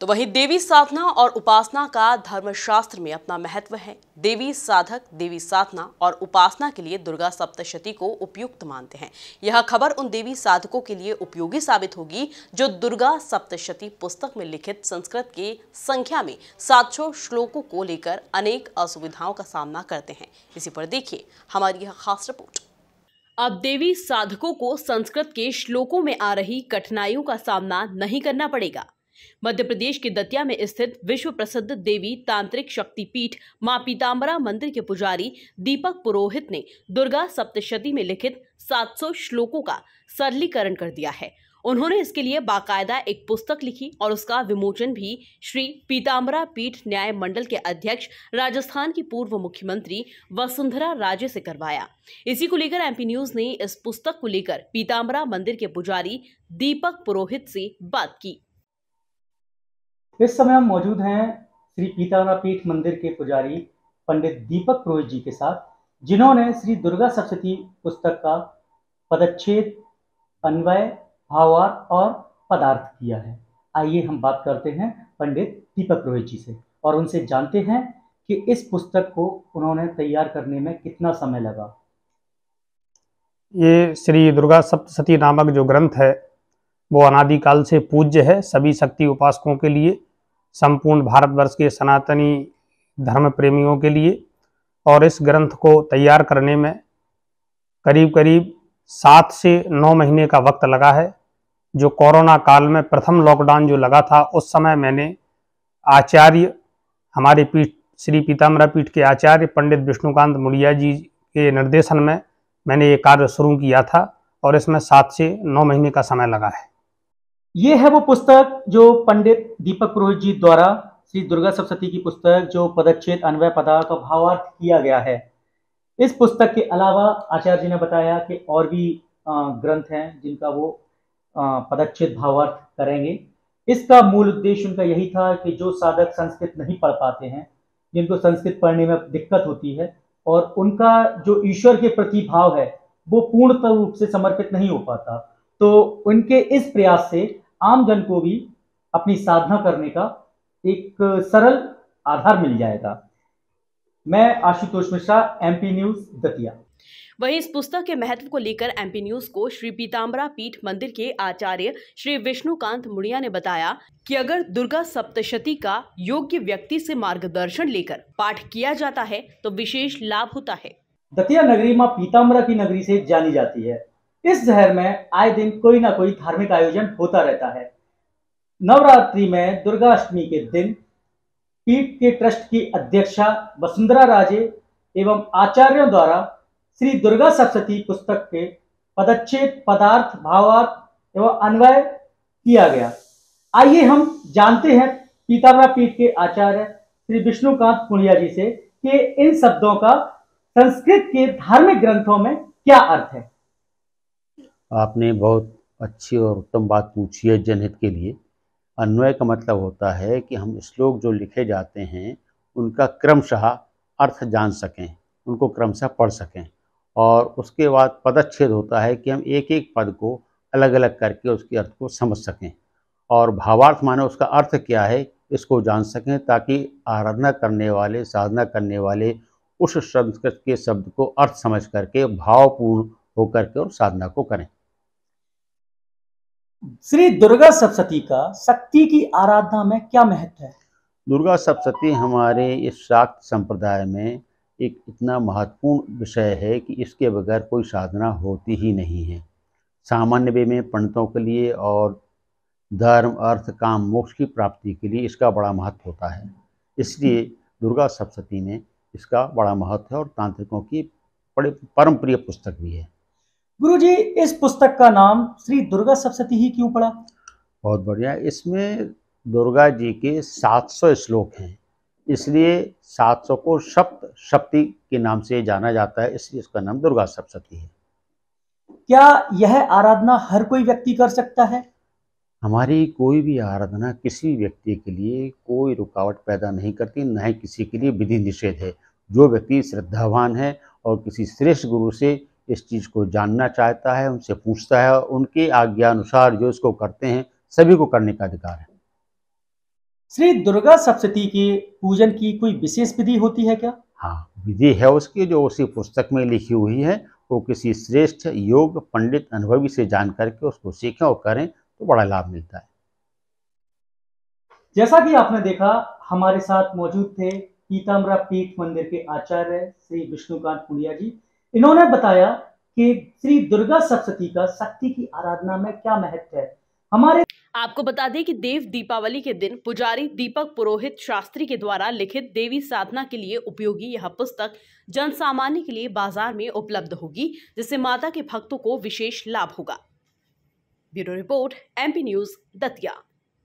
तो वहीं देवी साधना और उपासना का धर्मशास्त्र में अपना महत्व है देवी साधक देवी साधना और उपासना के लिए दुर्गा सप्तशती को उपयुक्त मानते हैं यह खबर उन देवी साधकों के लिए उपयोगी साबित होगी जो दुर्गा सप्तशती पुस्तक में लिखित संस्कृत के संख्या में सात श्लोकों को लेकर अनेक असुविधाओं का सामना करते हैं इसी पर देखिए हमारी यह खास रिपोर्ट अब देवी साधकों को संस्कृत के श्लोकों में आ रही कठिनाइयों का सामना नहीं करना पड़ेगा मध्य प्रदेश के दतिया में स्थित विश्व प्रसिद्ध देवी तांत्रिक शक्ति पीठ माँ पीताम्बरा मंदिर के पुजारी दीपक पुरोहित ने दुर्गा सप्तशती में लिखित 700 श्लोकों का सरलीकरण कर दिया है उन्होंने इसके लिए बाकायदा एक पुस्तक लिखी और उसका विमोचन भी श्री पीताम्बरा पीठ न्याय मंडल के अध्यक्ष राजस्थान की पूर्व मुख्यमंत्री वसुंधरा राजे से करवाया इसी को लेकर एमपी न्यूज ने इस पुस्तक को लेकर पीताम्बरा मंदिर के पुजारी दीपक पुरोहित से बात की इस समय हम मौजूद हैं श्री पीताना पीठ मंदिर के पुजारी पंडित दीपक पुरोहित जी के साथ जिन्होंने श्री दुर्गा सप्तती पुस्तक का पदच्छेद अन्वय भावार्थ और पदार्थ किया है आइए हम बात करते हैं पंडित दीपक पुरोहित जी से और उनसे जानते हैं कि इस पुस्तक को उन्होंने तैयार करने में कितना समय लगा ये श्री दुर्गा सप्तशती नामक जो ग्रंथ है वो अनादिकाल से पूज्य है सभी शक्ति उपासकों के लिए संपूर्ण भारतवर्ष के सनातनी धर्म प्रेमियों के लिए और इस ग्रंथ को तैयार करने में करीब करीब सात से नौ महीने का वक्त लगा है जो कोरोना काल में प्रथम लॉकडाउन जो लगा था उस समय मैंने आचार्य हमारे पीठ श्री पीताम्बरा पीठ के आचार्य पंडित विष्णुकांत मुड़िया जी के निर्देशन में मैंने ये कार्य शुरू किया था और इसमें सात से नौ महीने का समय लगा है ये है वो पुस्तक जो पंडित दीपक पुरोहित जी द्वारा श्री दुर्गा सप्तती की पुस्तक जो पदच्छेद अन्वय पदार्थ और भावार्थ किया गया है इस पुस्तक के अलावा आचार्य जी ने बताया कि और भी ग्रंथ हैं जिनका वो पदच्छेद भावार्थ करेंगे इसका मूल उद्देश्य उनका यही था कि जो साधक संस्कृत नहीं पढ़ पाते हैं जिनको संस्कृत पढ़ने में दिक्कत होती है और उनका जो ईश्वर के प्रति भाव है वो पूर्णतः रूप से समर्पित नहीं हो पाता तो उनके इस प्रयास से आम जन को भी अपनी साधना करने का एक सरल आधार मिल जाएगा मैं आशुतोष मिश्रा एमपी न्यूज दतिया वहीं इस पुस्तक के महत्व को लेकर एमपी न्यूज को श्री पीताम्बरा पीठ मंदिर के आचार्य श्री विष्णुकांत मुड़िया ने बताया कि अगर दुर्गा सप्तशती का योग्य व्यक्ति से मार्गदर्शन लेकर पाठ किया जाता है तो विशेष लाभ होता है दतिया नगरी माँ पीताम्बरा की नगरी से जानी जाती है इस शहर में आए दिन कोई ना कोई धार्मिक आयोजन होता रहता है नवरात्रि में दुर्गाष्टमी के दिन पीठ के ट्रस्ट की अध्यक्षा वसुंधरा राजे एवं आचार्यों द्वारा श्री दुर्गा सप्तती पुस्तक के पदच्छेद पदार्थ भावार्थ एवं अन्वय किया गया आइए हम जानते हैं पीतामरा पीठ के आचार्य श्री विष्णुकांत पुणिया जी से कि इन शब्दों का संस्कृत के धार्मिक ग्रंथों में क्या अर्थ है आपने बहुत अच्छी और उत्तम बात पूछी है जनहित के लिए अन्वय का मतलब होता है कि हम श्लोक जो लिखे जाते हैं उनका क्रमशः अर्थ जान सकें उनको क्रमशः पढ़ सकें और उसके बाद पदच्छेद होता है कि हम एक एक पद को अलग अलग करके उसके अर्थ को समझ सकें और भावार्थ माने उसका अर्थ क्या है इसको जान सकें ताकि आराधना करने वाले साधना करने वाले उस संस्कृत के शब्द को अर्थ समझ करके भावपूर्ण होकर के और साधना को करें श्री दुर्गा सप्तती का शक्ति की आराधना में क्या महत्व है दुर्गा सप्तती हमारे इस शाक्त संप्रदाय में एक इतना महत्वपूर्ण विषय है कि इसके बगैर कोई साधना होती ही नहीं है सामान्य वे में पंडितों के लिए और धर्म अर्थ काम मोक्ष की प्राप्ति के लिए इसका बड़ा महत्व होता है इसलिए दुर्गा सप्तती में इसका बड़ा महत्व है और तांत्रिकों की बड़े परम प्रिय पुस्तक भी है गुरु जी इस पुस्तक का नाम श्री दुर्गा सप्तती ही क्यों पड़ा बहुत बढ़िया इसमें दुर्गा जी के 700 श्लोक हैं इसलिए 700 को सप्त शक्ति के नाम से जाना जाता है इसलिए इसका नाम दुर्गा सप्तती है क्या यह आराधना हर कोई व्यक्ति कर सकता है हमारी कोई भी आराधना किसी व्यक्ति के लिए कोई रुकावट पैदा नहीं करती न ही किसी के लिए विधि निषेध है जो व्यक्ति श्रद्धावान है और किसी श्रेष्ठ गुरु से इस चीज़ को जानना चाहता है उनसे पूछता है और उनके आज्ञा अनुसार जो इसको करते हैं सभी को करने का अधिकार है श्री दुर्गा सप्तती के पूजन की कोई विशेष विधि होती है क्या हाँ विधि है उसकी जो उसी पुस्तक में लिखी हुई है वो किसी श्रेष्ठ योग पंडित अनुभवी से जान करके उसको सीखें और करें तो बड़ा लाभ मिलता है जैसा कि आपने देखा हमारे साथ मौजूद थे पीताम्बरा पीठ मंदिर के आचार्य श्री विष्णुकांत पुनिया जी इन्होंने बताया कि श्री दुर्गा सप्तती का शक्ति की आराधना में क्या महत्व है हमारे आपको बता दें कि देव दीपावली के दिन पुजारी दीपक पुरोहित शास्त्री के द्वारा लिखित देवी साधना के लिए उपयोगी यह पुस्तक जन सामान्य के लिए बाजार में उपलब्ध होगी जिससे माता के भक्तों को विशेष लाभ होगा bureau report MP news Datia